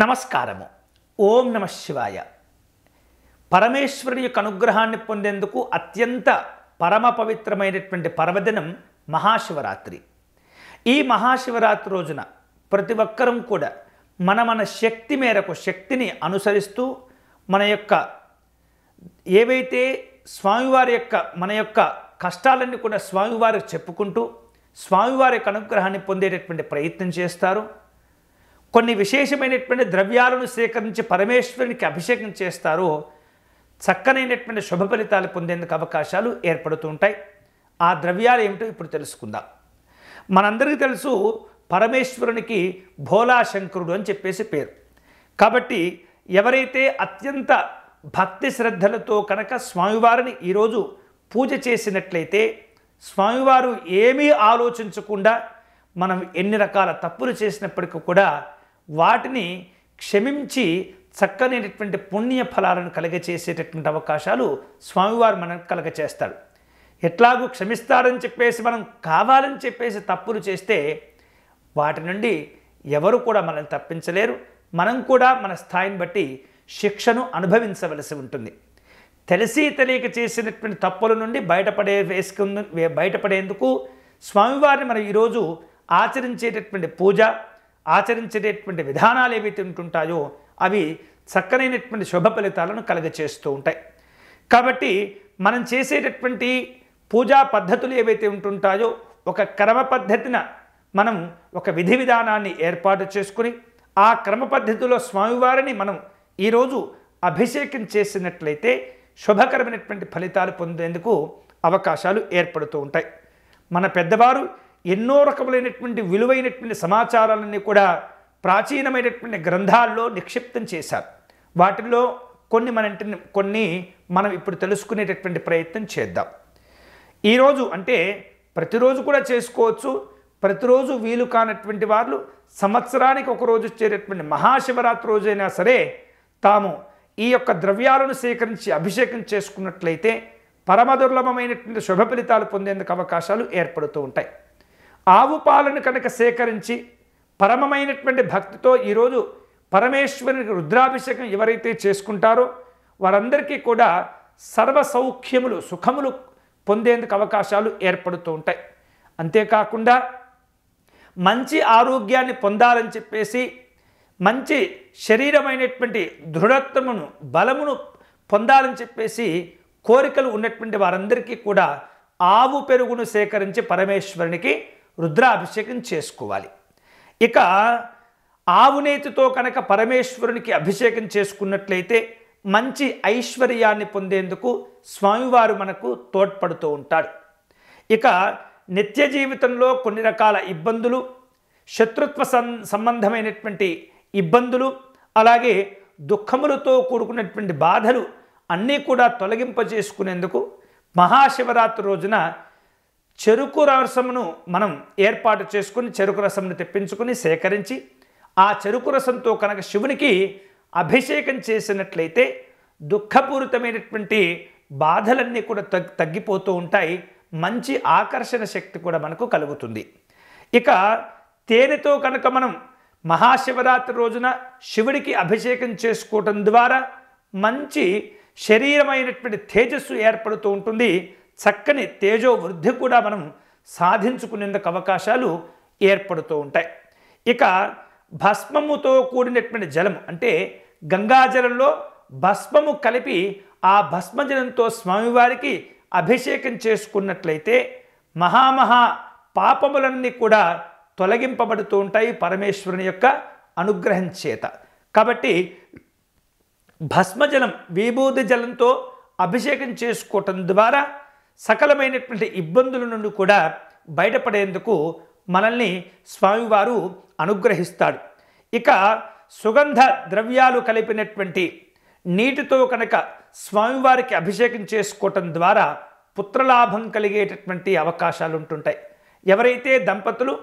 నమస్కారము ఓం నమ శివాయ పరమేశ్వరుని యొక్క అనుగ్రహాన్ని పొందేందుకు అత్యంత పరమ పవిత్రమైనటువంటి పర్వదినం మహాశివరాత్రి ఈ మహాశివరాత్రి రోజున ప్రతి ఒక్కరం కూడా మన మన శక్తి మేరకు శక్తిని అనుసరిస్తూ మన యొక్క ఏవైతే స్వామివారి యొక్క మన యొక్క కష్టాలన్నీ కూడా స్వామివారికి చెప్పుకుంటూ స్వామివారి యొక్క అనుగ్రహాన్ని పొందేటటువంటి ప్రయత్నం చేస్తారు కొన్ని విశేషమైనటువంటి ద్రవ్యాలను సేకరించి పరమేశ్వరునికి అభిషేకం చేస్తారో చక్కనైనటువంటి శుభ ఫలితాలు పొందేందుకు అవకాశాలు ఏర్పడుతూ ఉంటాయి ఆ ద్రవ్యాలు ఏమిటో ఇప్పుడు తెలుసుకుందాం మనందరికీ తెలుసు పరమేశ్వరునికి భోలాశంకరుడు అని చెప్పేసి పేరు కాబట్టి ఎవరైతే అత్యంత భక్తి శ్రద్ధలతో కనుక స్వామివారిని ఈరోజు పూజ చేసినట్లయితే స్వామివారు ఏమీ ఆలోచించకుండా మనం ఎన్ని రకాల తప్పులు చేసినప్పటికీ కూడా వాటిని క్షమించి చక్కనేటటువంటి పుణ్య ఫలాలను కలగచేసేటటువంటి అవకాశాలు స్వామివారు మనకు కలగచేస్తాడు ఎట్లాగూ క్షమిస్తాడని చెప్పేసి మనం కావాలని చెప్పేసి తప్పులు చేస్తే వాటి నుండి ఎవరు కూడా మనల్ని తప్పించలేరు మనం కూడా మన స్థాయిని బట్టి శిక్షను అనుభవించవలసి ఉంటుంది తెలిసి తెలియక చేసినటువంటి తప్పుల నుండి బయటపడే వేసుకు బయటపడేందుకు స్వామివారిని మనం ఈరోజు ఆచరించేటటువంటి పూజ ఆచరించేటటువంటి విధానాలు ఏవైతే ఉంటుంటాయో అవి చక్కనైనటువంటి శుభ ఫలితాలను కలగచేస్తూ ఉంటాయి కాబట్టి మనం చేసేటటువంటి పూజా పద్ధతులు ఏవైతే ఉంటుంటాయో ఒక క్రమ పద్ధతిన మనం ఒక విధి విధానాన్ని ఏర్పాటు చేసుకుని ఆ క్రమ పద్ధతిలో స్వామివారిని మనం ఈరోజు అభిషేకం చేసినట్లయితే శుభకరమైనటువంటి ఫలితాలు పొందేందుకు అవకాశాలు ఏర్పడుతూ ఉంటాయి మన పెద్దవారు ఎన్నో రకములైనటువంటి విలువైనటువంటి సమాచారాలన్నీ కూడా ప్రాచీనమైనటువంటి గ్రంథాల్లో నిక్షిప్తం చేశారు వాటిల్లో కొన్ని మన కొన్ని మనం ఇప్పుడు తెలుసుకునేటటువంటి ప్రయత్నం చేద్దాం ఈరోజు అంటే ప్రతిరోజు కూడా చేసుకోవచ్చు ప్రతిరోజు వీలు కానటువంటి వాళ్ళు సంవత్సరానికి ఒకరోజు చేరేటువంటి మహాశివరాత్రి రోజైనా సరే తాము ఈ యొక్క ద్రవ్యాలను సేకరించి అభిషేకం చేసుకున్నట్లయితే పరమదుర్లభమైనటువంటి శుభ ఫలితాలు పొందేందుకు అవకాశాలు ఏర్పడుతూ ఉంటాయి ఆవు పాలను కనుక సేకరించి పరమమైనటువంటి భక్తితో ఈరోజు పరమేశ్వరునికి రుద్రాభిషేకం ఎవరైతే చేసుకుంటారో వారందరికీ కూడా సర్వ సౌఖ్యములు సుఖములు పొందేందుకు అవకాశాలు ఏర్పడుతూ ఉంటాయి అంతేకాకుండా మంచి ఆరోగ్యాన్ని పొందాలని చెప్పేసి మంచి శరీరమైనటువంటి దృఢత్వమును బలమును పొందాలని చెప్పేసి కోరికలు ఉన్నటువంటి వారందరికీ కూడా ఆవు పెరుగును సేకరించి పరమేశ్వరునికి రుద్రాభిషేకం చేసుకోవాలి ఇక ఆవునేతితో కనుక పరమేశ్వరునికి అభిషేకం చేసుకున్నట్లయితే మంచి ఐశ్వర్యాన్ని పొందేందుకు స్వామివారు మనకు తోడ్పడుతూ ఉంటాడు ఇక నిత్య జీవితంలో కొన్ని రకాల ఇబ్బందులు శత్రుత్వ సంబంధమైనటువంటి ఇబ్బందులు అలాగే దుఃఖములతో కూడుకున్నటువంటి బాధలు అన్నీ కూడా తొలగింపజేసుకునేందుకు మహాశివరాత్రి రోజున చెరుకు రసమును మనం ఏర్పాటు చేసుకుని చెరుకు రసమును తెప్పించుకుని సేకరించి ఆ చెరుకు రసంతో కనుక శివునికి అభిషేకం చేసినట్లయితే దుఃఖపూరితమైనటువంటి బాధలన్నీ కూడా తగ్గిపోతూ ఉంటాయి మంచి ఆకర్షణ శక్తి కూడా మనకు కలుగుతుంది ఇక తేనెతో కనుక మనం మహాశివరాత్రి రోజున శివుడికి అభిషేకం చేసుకోవటం ద్వారా మంచి శరీరమైనటువంటి తేజస్సు ఏర్పడుతూ ఉంటుంది చక్కని తేజో వృద్ధి కూడా మనం సాధించుకునేందుకు అవకాశాలు ఏర్పడుతూ ఉంటాయి ఇక భస్మముతో కూడినటువంటి జలం అంటే గంగాజలంలో భస్మము కలిపి ఆ భస్మజలంతో స్వామివారికి అభిషేకం చేసుకున్నట్లయితే మహామహా పాపములన్నీ కూడా తొలగింపబడుతూ ఉంటాయి పరమేశ్వరుని యొక్క అనుగ్రహం చేత కాబట్టి భస్మజలం విభూతి జలంతో అభిషేకం చేసుకోవటం ద్వారా సకలమైనటువంటి ఇబ్బందుల నుండి కూడా బయటపడేందుకు మనల్ని స్వామివారు అనుగ్రహిస్తాడు ఇక సుగంధ ద్రవ్యాలు కలిపినటువంటి నీటితో కనుక స్వామివారికి అభిషేకం చేసుకోవటం ద్వారా పుత్రలాభం కలిగేటటువంటి అవకాశాలు ఉంటుంటాయి ఎవరైతే దంపతులు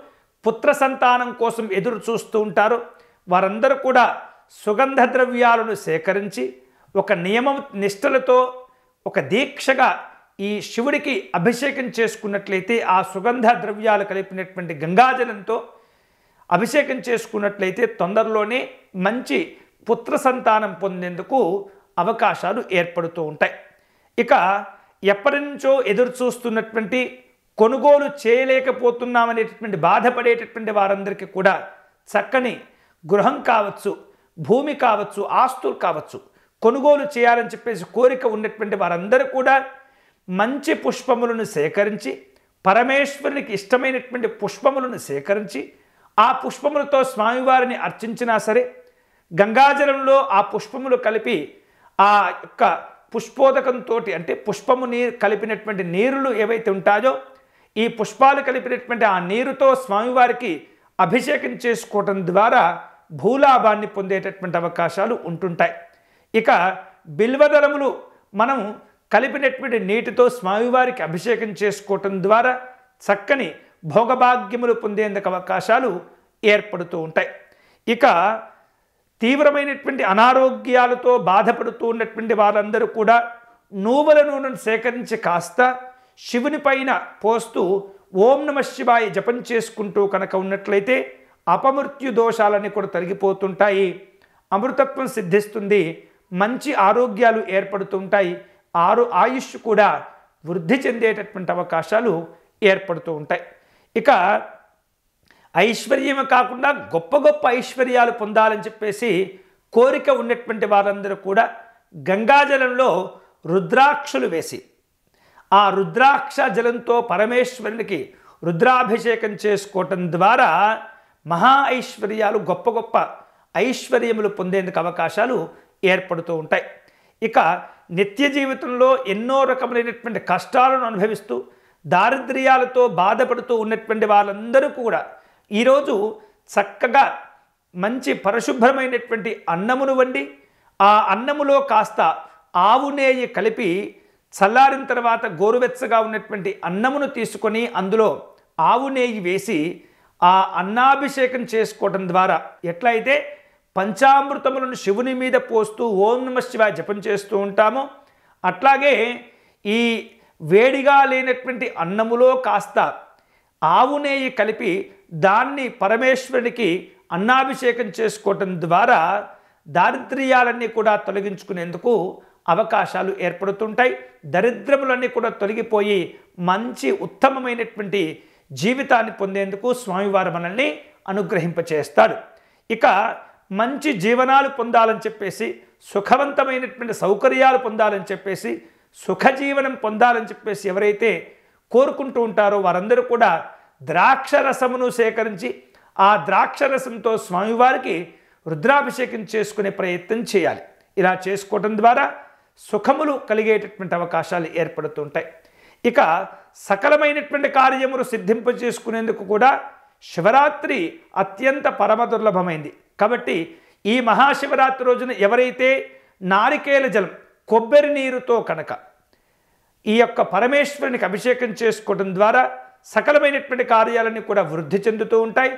పుత్ర సంతానం కోసం ఎదురు చూస్తూ ఉంటారో వారందరూ కూడా సుగంధ ద్రవ్యాలను సేకరించి ఒక నియమం నిష్టలతో ఒక దీక్షగా ఈ శివుడికి అభిషేకం చేసుకున్నట్లయితే ఆ సుగంధ ద్రవ్యాలు కలిపినటువంటి గంగాజలంతో అభిషేకం చేసుకున్నట్లయితే తొందరలోనే మంచి పుత్ర సంతానం పొందేందుకు అవకాశాలు ఏర్పడుతూ ఉంటాయి ఇక ఎప్పటి నుంచో ఎదురు చూస్తున్నటువంటి కొనుగోలు చేయలేకపోతున్నామనేటటువంటి బాధపడేటటువంటి వారందరికీ కూడా చక్కని గృహం కావచ్చు భూమి కావచ్చు ఆస్తులు కావచ్చు కొనుగోలు చేయాలని చెప్పేసి కోరిక ఉన్నటువంటి వారందరూ కూడా మంచి పుష్పములను సేకరించి పరమేశ్వరునికి ఇష్టమైనటువంటి పుష్పములను సేకరించి ఆ పుష్పములతో స్వామివారిని అర్చించినా సరే గంగాజలంలో ఆ పుష్పములు కలిపి ఆ యొక్క పుష్పోదకంతో అంటే పుష్పము నీరు కలిపినటువంటి నీరులు ఏవైతే ఉంటాయో ఈ పుష్పాలు కలిపినటువంటి ఆ నీరుతో స్వామివారికి అభిషేకం చేసుకోవటం ద్వారా భూలాభాన్ని పొందేటటువంటి అవకాశాలు ఉంటుంటాయి ఇక బిల్వదలములు మనం కలిపినటువంటి నీటితో స్వామివారికి అభిషేకం చేసుకోవటం ద్వారా చక్కని భోగభాగ్యములు పొందేందుకు అవకాశాలు ఏర్పడుతూ ఉంటాయి ఇక తీవ్రమైనటువంటి అనారోగ్యాలతో బాధపడుతూ ఉన్నటువంటి వారందరూ కూడా నూవల నూనెను సేకరించి కాస్త శివుని పైన పోస్తూ ఓం నమ శివాయ జపం చేసుకుంటూ కనుక ఉన్నట్లయితే అపమృత్యు దోషాలన్నీ కూడా తొలగిపోతుంటాయి అమృతత్వం సిద్ధిస్తుంది మంచి ఆరోగ్యాలు ఏర్పడుతుంటాయి ఆరు ఆయుష్ కూడా వృద్ధి చెందేటటువంటి అవకాశాలు ఏర్పడుతూ ఉంటాయి ఇక ఐశ్వర్యమే కాకుండా గొప్ప గొప్ప ఐశ్వర్యాలు పొందాలని చెప్పేసి కోరిక ఉన్నటువంటి వారందరూ కూడా గంగాజలంలో రుద్రాక్షలు వేసి ఆ రుద్రాక్ష జలంతో పరమేశ్వరునికి రుద్రాభిషేకం చేసుకోవటం ద్వారా మహా ఐశ్వర్యాలు గొప్ప గొప్ప ఐశ్వర్యములు పొందేందుకు అవకాశాలు ఏర్పడుతూ ఉంటాయి ఇక నిత్య జీవితంలో ఎన్నో రకములైనటువంటి కష్టాలను అనుభవిస్తూ దారిద్ర్యాలతో బాధపడుతూ ఉన్నటువంటి వాళ్ళందరూ కూడా ఈరోజు చక్కగా మంచి పరిశుభ్రమైనటువంటి అన్నమును వండి ఆ అన్నములో కాస్త ఆవు నేయి కలిపి చల్లారిన తర్వాత గోరువెచ్చగా ఉన్నటువంటి అన్నమును తీసుకొని అందులో ఆవు నేయి వేసి ఆ అన్నాభిషేకం చేసుకోవడం ద్వారా ఎట్లయితే పంచామృతములను శివుని మీద పోస్తూ ఓం నమ శివ జపం చేస్తూ ఉంటాము అట్లాగే ఈ వేడిగా లేనటువంటి అన్నములో కాస్త ఆవు నెయ్యి కలిపి దాన్ని పరమేశ్వరునికి అన్నాభిషేకం చేసుకోవటం ద్వారా దారిద్ర్యాలన్నీ కూడా తొలగించుకునేందుకు అవకాశాలు ఏర్పడుతుంటాయి దరిద్రములన్నీ కూడా తొలగిపోయి మంచి ఉత్తమమైనటువంటి జీవితాన్ని పొందేందుకు స్వామివారు మనల్ని అనుగ్రహింపచేస్తాడు ఇక మంచి జీవనాలు పొందాలని చెప్పేసి సుఖవంతమైనటువంటి సౌకర్యాలు పొందాలని చెప్పేసి సుఖజీవనం పొందాలని చెప్పేసి ఎవరైతే కోరుకుంటూ ఉంటారో వారందరూ కూడా ద్రాక్షరసమును సేకరించి ఆ ద్రాక్షరసంతో స్వామివారికి రుద్రాభిషేకం చేసుకునే ప్రయత్నం చేయాలి ఇలా చేసుకోవటం ద్వారా సుఖములు కలిగేటటువంటి అవకాశాలు ఏర్పడుతుంటాయి ఇక సకలమైనటువంటి కార్యములు సిద్ధింపజేసుకునేందుకు కూడా శివరాత్రి అత్యంత పరమ దుర్లభమైంది కాబట్టి ఈ మహాశివరాత్రి రోజున ఎవరైతే నారికేల జలం కొబ్బరి నీరుతో కనుక ఈ యొక్క పరమేశ్వరునికి అభిషేకం చేసుకోవడం ద్వారా సకలమైనటువంటి కార్యాలన్నీ కూడా వృద్ధి చెందుతూ ఉంటాయి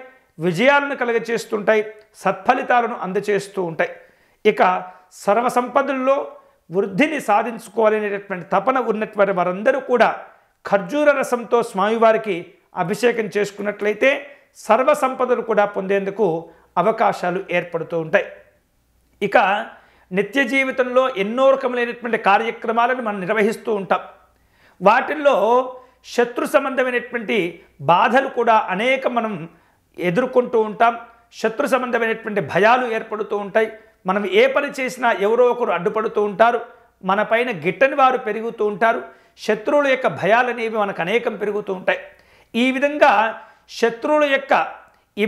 విజయాలను కలగచేస్తుంటాయి సత్ఫలితాలను అందచేస్తూ ఉంటాయి ఇక సర్వసంపదల్లో వృద్ధిని సాధించుకోవాలనేటటువంటి తపన ఉన్నటువంటి వారందరూ కూడా ఖర్జూర రసంతో స్వామివారికి అభిషేకం చేసుకున్నట్లయితే సర్వ సంపదలు కూడా పొందేందుకు అవకాశాలు ఏర్పడుతూ ఉంటాయి ఇక నిత్య జీవితంలో ఎన్నో రకములైనటువంటి కార్యక్రమాలను మనం నిర్వహిస్తూ ఉంటాం వాటిల్లో శత్రు సంబంధమైనటువంటి బాధలు కూడా అనేక మనం ఎదుర్కొంటూ ఉంటాం శత్రు సంబంధమైనటువంటి భయాలు ఏర్పడుతూ ఉంటాయి మనం ఏ పని చేసినా ఎవరో ఒకరు అడ్డుపడుతూ ఉంటారు మన పైన గిట్టని వారు పెరుగుతూ ఉంటారు శత్రువుల యొక్క భయాలనేవి మనకు అనేకం పెరుగుతూ ఉంటాయి ఈ విధంగా శత్రువుల యొక్క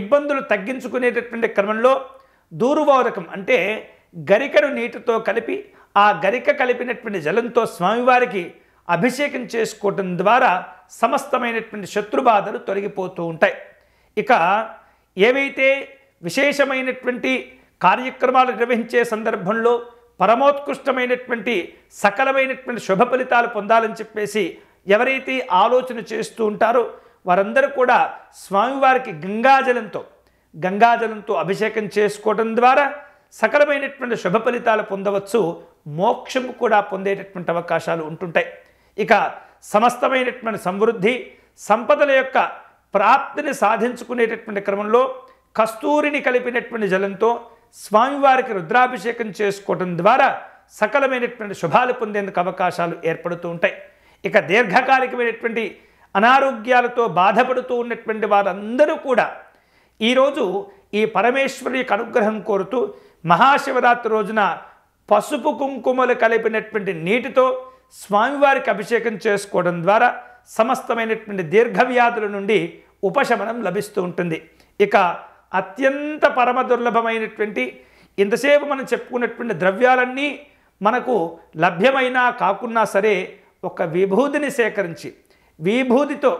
ఇబ్బందులు తగ్గించుకునేటటువంటి క్రమంలో దూరువారకం అంటే గరికను నీటితో కలిపి ఆ గరిక కలిపినటువంటి జలంతో స్వామివారికి అభిషేకం చేసుకోవటం ద్వారా సమస్తమైనటువంటి శత్రుబాధలు తొలగిపోతూ ఉంటాయి ఇక ఏవైతే విశేషమైనటువంటి కార్యక్రమాలు నిర్వహించే సందర్భంలో పరమోత్కృష్టమైనటువంటి సకలమైనటువంటి శుభ ఫలితాలు పొందాలని చెప్పేసి ఎవరైతే ఆలోచన చేస్తూ ఉంటారో వారందరూ కూడా స్వామివారికి గంగాజలంతో గంగాజలంతో అభిషేకం చేసుకోవడం ద్వారా సకలమైనటువంటి శుభ ఫలితాలు పొందవచ్చు మోక్షం కూడా పొందేటటువంటి అవకాశాలు ఉంటుంటాయి ఇక సమస్తమైనటువంటి సమృద్ధి సంపదల యొక్క ప్రాప్తిని సాధించుకునేటటువంటి క్రమంలో కస్తూరిని కలిపినటువంటి జలంతో స్వామివారికి రుద్రాభిషేకం చేసుకోవడం ద్వారా సకలమైనటువంటి శుభాలు పొందేందుకు అవకాశాలు ఏర్పడుతూ ఉంటాయి ఇక దీర్ఘకాలికమైనటువంటి అనారోగ్యాలతో బాధపడుతూ ఉన్నటువంటి వారందరూ కూడా ఈరోజు ఈ పరమేశ్వరి యొక్క అనుగ్రహం కోరుతూ మహాశివరాత్రి రోజున పసుపు కుంకుమలు కలిపినటువంటి నీటితో స్వామివారికి అభిషేకం చేసుకోవడం ద్వారా సమస్తమైనటువంటి దీర్ఘవ్యాధుల నుండి ఉపశమనం లభిస్తూ ఉంటుంది ఇక అత్యంత పరమ దుర్లభమైనటువంటి ఇంతసేపు మనం చెప్పుకున్నటువంటి ద్రవ్యాలన్నీ మనకు లభ్యమైనా కాకున్నా సరే ఒక విభూతిని సేకరించి విభూతితో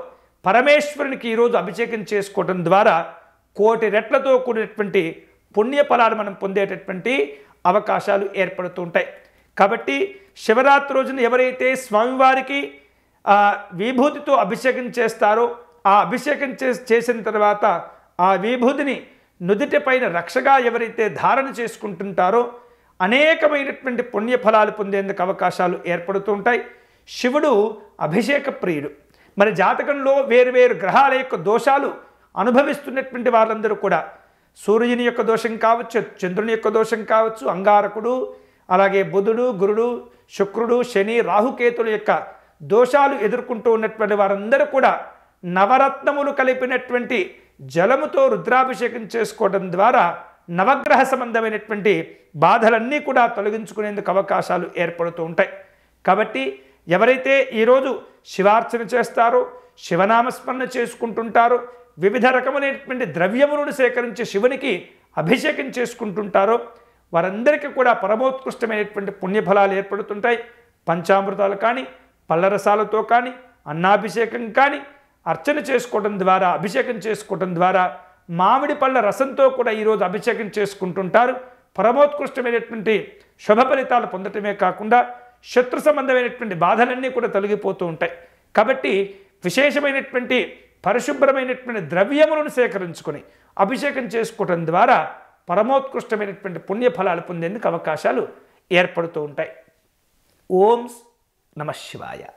పరమేశ్వరునికి ఈరోజు అభిషేకం చేసుకోవడం ద్వారా కోటి రెట్లతో కూడినటువంటి పుణ్యఫలాలు మనం పొందేటటువంటి అవకాశాలు ఏర్పడుతూ ఉంటాయి కాబట్టి శివరాత్రి రోజున ఎవరైతే స్వామివారికి విభూతితో అభిషేకం చేస్తారో ఆ అభిషేకం చేసిన తర్వాత ఆ విభూతిని నుదుటిపైన రక్షగా ఎవరైతే ధారణ చేసుకుంటుంటారో అనేకమైనటువంటి పుణ్యఫలాలు పొందేందుకు అవకాశాలు ఏర్పడుతూ ఉంటాయి శివుడు అభిషేక ప్రియుడు మరి జాతకంలో వేరువేరు గ్రహాల యొక్క దోషాలు అనుభవిస్తున్నటువంటి వాళ్ళందరూ కూడా సూర్యుని యొక్క దోషం కావచ్చు చంద్రుని యొక్క దోషం కావచ్చు అంగారకుడు అలాగే బుధుడు గురుడు శుక్రుడు శని రాహుకేతుల యొక్క దోషాలు ఎదుర్కొంటూ ఉన్నటువంటి వారందరూ కూడా నవరత్నములు కలిపినటువంటి జలముతో రుద్రాభిషేకం చేసుకోవడం ద్వారా నవగ్రహ సంబంధమైనటువంటి బాధలన్నీ కూడా తొలగించుకునేందుకు అవకాశాలు ఏర్పడుతూ ఉంటాయి కాబట్టి ఎవరైతే ఈరోజు శివార్చన చేస్తారో శివనామస్మరణ చేసుకుంటుంటారో వివిధ రకమైనటువంటి ద్రవ్యములను సేకరించి శివునికి అభిషేకం చేసుకుంటుంటారో వారందరికీ కూడా పరమోత్కృష్టమైనటువంటి పుణ్యఫలాలు ఏర్పడుతుంటాయి పంచామృతాలు కానీ పల్లరసాలతో కానీ అన్నాభిషేకం కానీ అర్చన చేసుకోవడం ద్వారా అభిషేకం చేసుకోవడం ద్వారా మామిడి పళ్ళ రసంతో కూడా ఈరోజు అభిషేకం చేసుకుంటుంటారు పరమోత్కృష్టమైనటువంటి శుభ ఫలితాలు పొందటమే కాకుండా శత్రు సంబంధమైనటువంటి బాధలన్నీ కూడా తొలగిపోతూ ఉంటాయి కాబట్టి విశేషమైనటువంటి పరిశుభ్రమైనటువంటి ద్రవ్యములను సేకరించుకొని అభిషేకం చేసుకోవటం ద్వారా పరమోత్కృష్టమైనటువంటి పుణ్యఫలాలు పొందేందుకు అవకాశాలు ఏర్పడుతూ ఉంటాయి ఓం నమ శివాయ